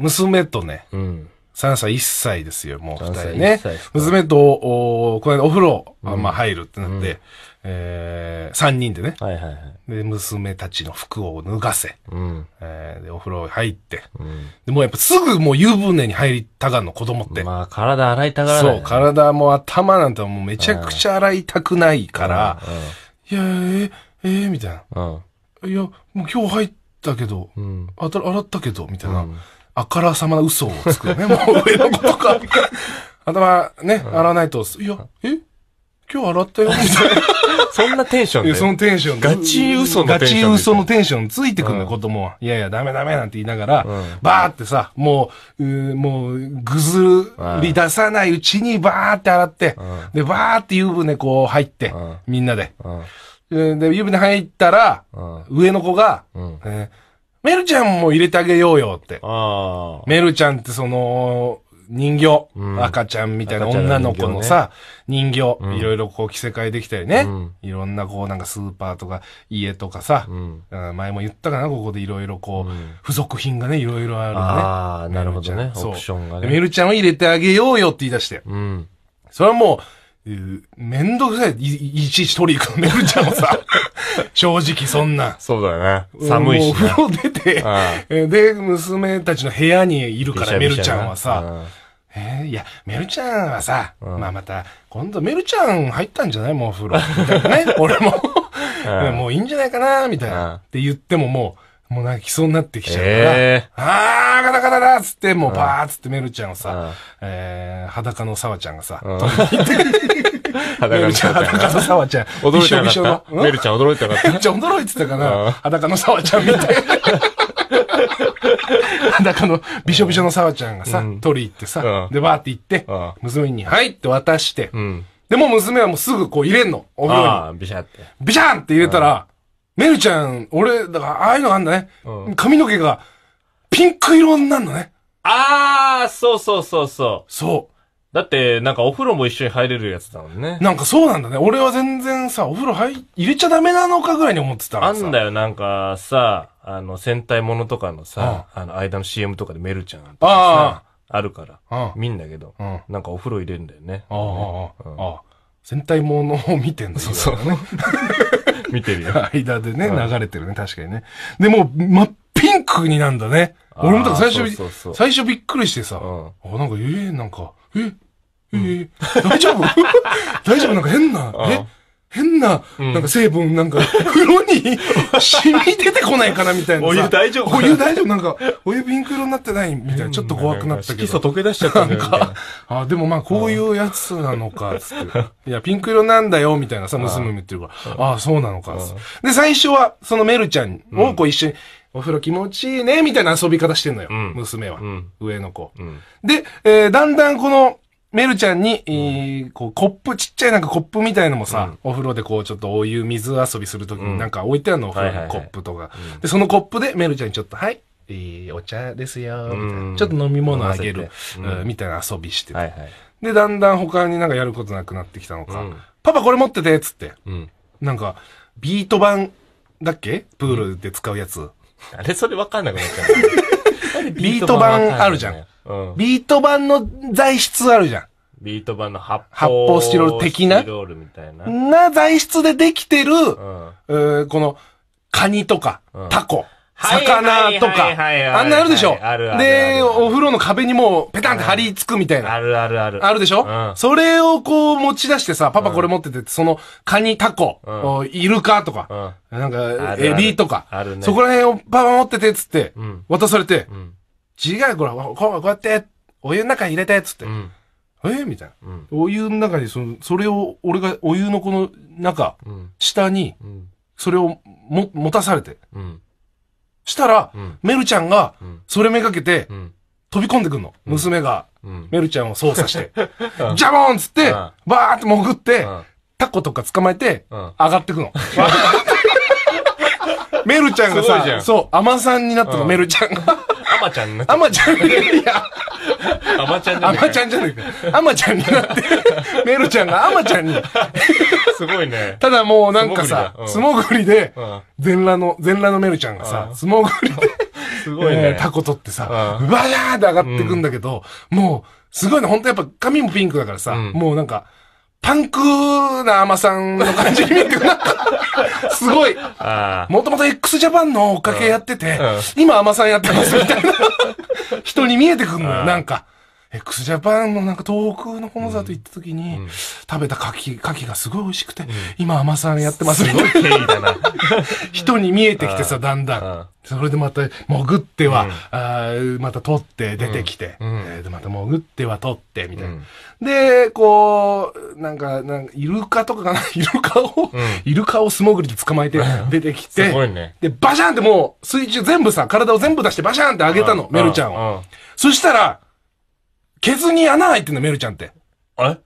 娘とね、うん、3歳、1歳ですよ、もう2人ね。娘と、おこの間お風呂、うん、まあ入るってなって、うん、えー、3人でね、はいはいはい。で、娘たちの服を脱がせ、うんえー、でお風呂入って、うん、でもうやっぱすぐもう湯船に入りたがるの子供って。まあ体洗いたがらない、ね、そう、体も頭なんてもうめちゃくちゃ洗いたくないから、いや、えー、えー、みたいな。いや、もう今日入ったけど、うん、あた洗ったけど、みたいな。あからさまな嘘をつくよね。もう上の子とか。頭ね、洗わないと、いや、え今日洗ったよ、みたいな。そんなテンションで。そのテンションガチ嘘のテンション。ガチ嘘のテンションついてくんの、子供は。いやいや、ダメダメなんて言いながら、バーってさ、もう、もう、ぐずり出さないうちにバーって洗って、で、バーって湯船こう入って、みんなで。で、湯船入ったら、上の子が、メルちゃんも入れてあげようよって。あメルちゃんってその、人形、うん、赤ちゃんみたいな女の子のさ、人形,、ねいろいろこう着せ替えできたりね、うん、いろんなこうなんかスーパーとか家とかさ、前も言ったかな、ここでいろいろこう、付属品がね、いろいろあるね。ああ、なるほどね。オプションがね。メルちゃんを入れてあげようよって言い出して。うん、それはもう、めんどくさい。いいちいち取り行くメルちゃんをさ。正直そんな。そうだよね。寒いし、もうお風呂出て、で、娘たちの部屋にいるから、メルちゃんはさ。えいや、メルちゃんはさ、まあまた、今度メルちゃん入ったんじゃないもうお風呂。ね。俺も もういいんじゃないかなみたいな。って言ってももう、もう泣きそうになってきちゃうから、えー、あー、ガタガタだっつって、もうバーっつってメルちゃんをさ、え裸の沢ちゃんがさ、うて。裸の沢ちゃん。ちゃん。驚いてなかった。メルちゃん驚いてなかった。めっちゃ驚いてたかな。裸の沢ちゃんみたいな。裸のびしょびしょの沢ちゃんがさ、取り行ってさ、で、バーって行って、娘に、はいって渡して、で、も娘はもうすぐこう入れんの。お風呂に。ビシャって。ビシャンって入れたら、メルちゃん、俺、だから、ああいうのあんだね。髪の毛が、ピンク色になるのね。ああ、そうそうそうそう。そう。だって、なんかお風呂も一緒に入れるやつだもんね。なんかそうなんだね。俺は全然さ、お風呂入、入れちゃダメなのかぐらいに思ってたあんだよ、なんかさ、あの、戦隊ものとかのさ、あの、間の CM とかでメルちゃんとかさ、あるから、あ見んだけど、なんかお風呂入れるんだよね。ああ、ああ、戦隊ものを見てんだよ、そうそう。見てるよ。間でね、流れてるね、確かにね。でも、ま、ピンクになんだね。俺もだから最初、最初びっくりしてさ、あなんか、ええ、なんか、ええ大丈夫 大丈夫なんか変な、え変な、なんか成分、なんか、風呂に染み出てこないかなみたいな。お湯大丈夫お湯大丈夫なんか、お湯ピンク色になってないみたいな。ちょっと怖くなったけど。色素溶け出しちゃったなんか、あ、でもまあこういうやつなのか、つって。いや、ピンク色なんだよ、みたいなさ、娘もってるから。ああ、そうなのか。で、最初は、そのメルちゃんをこう一緒にお風呂気持ちいいね、みたいな遊び方してんのよ、うん、娘は、うん、上の子。うん、で、えー、だんだんこの、メルちゃんに、えー、こう、コップ、ちっちゃいなんかコップみたいのもさ、お風呂でこう、ちょっとお湯、水遊びするときになんか置いてあるの、お風呂のコップとか。で、そのコップでメルちゃんにちょっと、はい、えー、お茶ですよ、みたいな。ちょっと飲み物あげる、みたいな遊びしてて、はいはい、で、だんだん他になんかやることなくなってきたのか、パパこれ持ってて、つって。なんか、ビート板だっけプールで使うやつ。あれ、それわかんなくなっちゃう。ビート版あるじゃん。ビート版の材質あるじゃん。ビート版の発泡スチロール的な。スチロールな。な材質でできてる、うん、この、カニとか、タコ、魚とか、あんなあるでしょ。で、お風呂の壁にもうペタンって張り付くみたいな。あるあるある。あるでしょ、うん、それをこう持ち出してさ、パパこれ持ってて、そのカニ、タコ、イルカとか、なんかエビとかあるね、そこら辺をパパ持っててっつって、渡されて、違うこれ、こうやって、お湯の中に入れてつって。えみたいな、うん、お湯の中にその、それを、俺がお湯のこの中、下に、それをも、持たされて、うん、したら、メルちゃんが、それめがけて、飛び込んでくんの。娘が、メルちゃんを操作して。ジャボンつって、バーって潜って、タコとか捕まえて、上がってくの。メルちゃんがさ、そう、アマさんになったの、メルちゃんが。アマちゃんになった。アマちゃん、いや。アマちゃんじゃない。アマちゃんじゃない。アマちゃんになって、メルちゃんがアマちゃんに。すごいね。ただもうなんかさ、素潜りで、全裸の、全裸のメルちゃんがさ、素潜りで、すごいね。タコ取ってさ、うわーって上がってくんだけど、もう、すごいね。ほんとやっぱ髪もピンクだからさ、もうなんか、パンクーな甘さんの感じに見えてくな すごい。もともと x ジャパンのおかけやってて、今甘さんやってますみたいな 人に見えてくんのよ、なんか。x ジャパンのなんか東北のコンサート行った時に、食べた牡蠣、牡蠣がすごい美味しくて、今甘さんやってますみたいな。人に見えてきてさ、だんだん。それでまた潜っては、うあまた取って出てきて、うえまた潜っては取ってみたいな。で、こう、なんか、なんかイルカとかかな イルカを、イルカを素潜りで捕まえて出てきて、ね、で、バシャンってもう水中全部さ、体を全部出してバシャンって上げたの、メルちゃんを。そしたら、ケツに穴開いてんの、メルちゃんって。え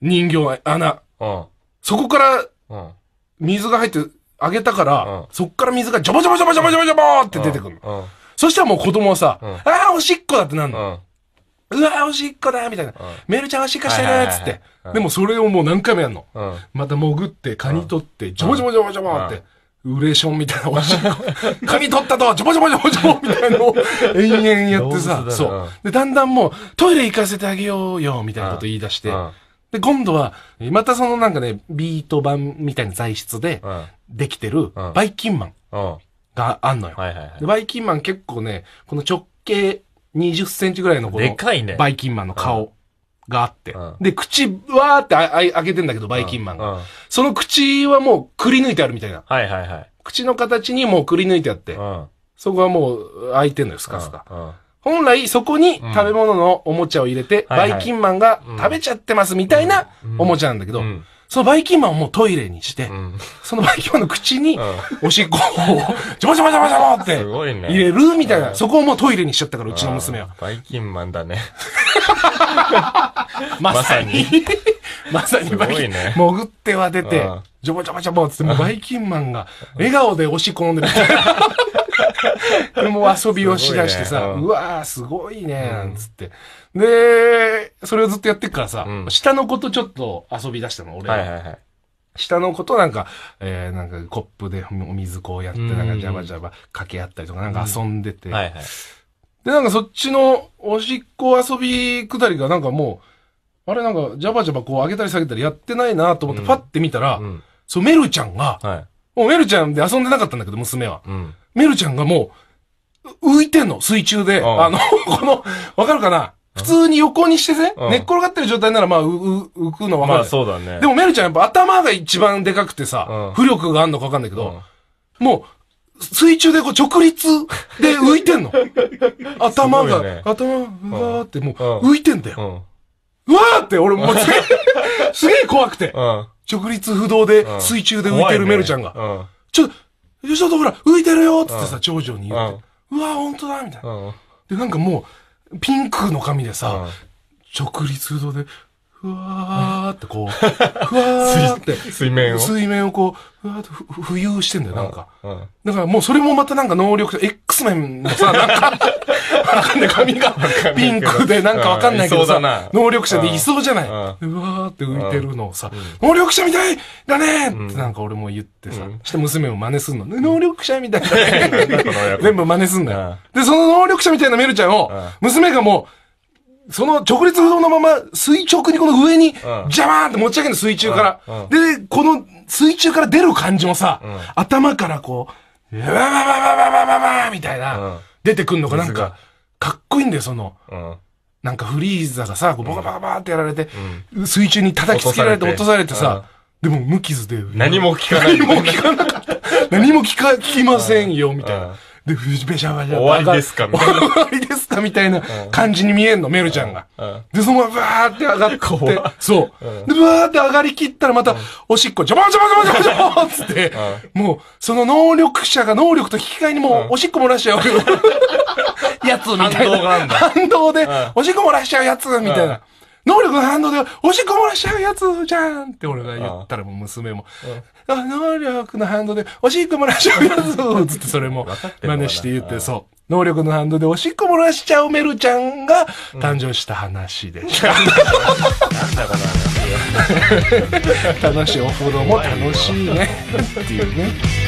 人形、穴。うん。そこから、うん。水が入って、あげたから、うん、そっから水がジョボジョボジョボジョボジョボジョボって出てくるの。うん、そしたらもう子供はさ、うん、ああ、おしっこだってなんの。うわおしっこだみたいな。うん、メルちゃんおしっこしてるっつって。でもそれをもう何回もやんの。うん。また潜って、カニ取って、ジョボジョボジョボジョボって。ウレーションみたいなおし髪取ったと、ちょぼちょぼちょぼちょぼみたいなのを延々やってさ、そう。で、だんだんもう、トイレ行かせてあげようよ、みたいなこと言い出して、で、今度は、またそのなんかね、ビート版みたいな材質で、できてる、バイキンマンがあんのよ。バイキンマン結構ね、この直径20センチぐらいのこの、でかいね。バイキンマンの顔。があって。うん、で、口、わーってああ開けてんだけど、バイキンマンが、うんうん、その口はもうくり抜いてあるみたいな。はいはいはい。口の形にもうくり抜いてあって。そこはもう開いてんのよ、スカスカ。本来そこに食べ物のおもちゃを入れて、バイキンマンが食べちゃってますみたいなおもちゃなんだけど、そのバイキンマンをもうトイレにして、そのバイキンマンの口に、おしっこを、ジョボジョボジョボジョボって、入れるみたいな、そこをもうトイレにしちゃったから、うちの娘は。バイキンマンだね。まさに。まさにバイキン、ね、潜っては出て、ジョボジョボジョボつって、バイキンマンが笑顔で押し込んでる。でも遊びをしだしてさ、ね、うわー、すごいね、つって。うん、で、それをずっとやってっからさ、うん、下の子とちょっと遊び出したの、俺は。いはいはい下の子となんか、えー、なんかコップでお水こうやって、なんかジャバジャバ掛け合ったりとか、なんか遊んでて。うんはいはいで、なんかそっちのおしっこ遊びくだりがなんかもう、あれなんか、ジャバジャバこう上げたり下げたりやってないなと思ってパッて見たら、うんそう、メルちゃんが、はい、もうメルちゃんで遊んでなかったんだけど、娘は。うん、メルちゃんがもう、浮いてんの、水中で。あの、この、わかるかな普通に横にしてね、寝っ転がってる状態ならまあ、浮くのわかる。まあそうだね。でもメルちゃんやっぱ頭が一番でかくてさ、浮力があんのかわかんないけど、もう、水中でこう直立で浮いてんの。頭が、ね、頭が、うわーってもう浮いてんだよ。うわーって俺もう すげえ、すげえ怖くて。直立不動で水中で浮いてるメルちゃんが。ちょっと、ちょっとほら、浮いてるよってさ、長女に言って。うわー、ほんとだみたいな。で、なんかもう、ピンクの髪でさ、直立不動でふわーってこう、ふわーって、水面を。水面をこう、ふわーって浮遊してんだよ、なんか。だからもうそれもまたなんか能力者、X メンのさ、なんか、わかんない、髪がピンクでなんかわかんないけどさ、能力者でいそうじゃない。うわーって浮いてるのをさ、能力者みたいだねってなんか俺も言ってさ、して娘を真似すんの。能力者みたい だね。全部真似すんだよ。で、その能力者みたいなメルちゃんを、娘がもう、その直立不動のまま垂直にこの上に、ジャバーンって持ち上げるの、水中から。で、この水中から出る感じもさ、頭からこう、ババババババババみたいな、出てくんのか、なんか、かっこいいんだよ、その。なんかフリーザがさ、こうボカバカバってやられて、水中に叩きつけられて落とされてさ、でも無傷で。何も聞かない。何も聞かなかった。何も聞か、聞きませんよ、みたいな。で、べしゃべしゃ終わりですかみたいな。終わりですかみたいな感じに見えんの、メルちゃんが。で、そのままバーって上がって、そう。で、バーって上がりきったらまた、おしっこ、ジャボンジャボンジャボンジャボンジャボンつって、もう、その能力者が能力と引き換えにもう、おしっこ漏らしちゃう やつみたいな。反動で、おしっこ漏らしちゃうやつみたいな。能力の反動でおしっこ漏らしちゃうやつじゃんって俺が言ったらもう娘も、あ能力の反動でおしっこ漏らしちゃうやつつってそれも真似して言って、そう。能力の反動でおしっこ漏らしちゃうメルちゃんが誕生した話でした。なんだ楽しいお風呂も楽しいね。っていうね。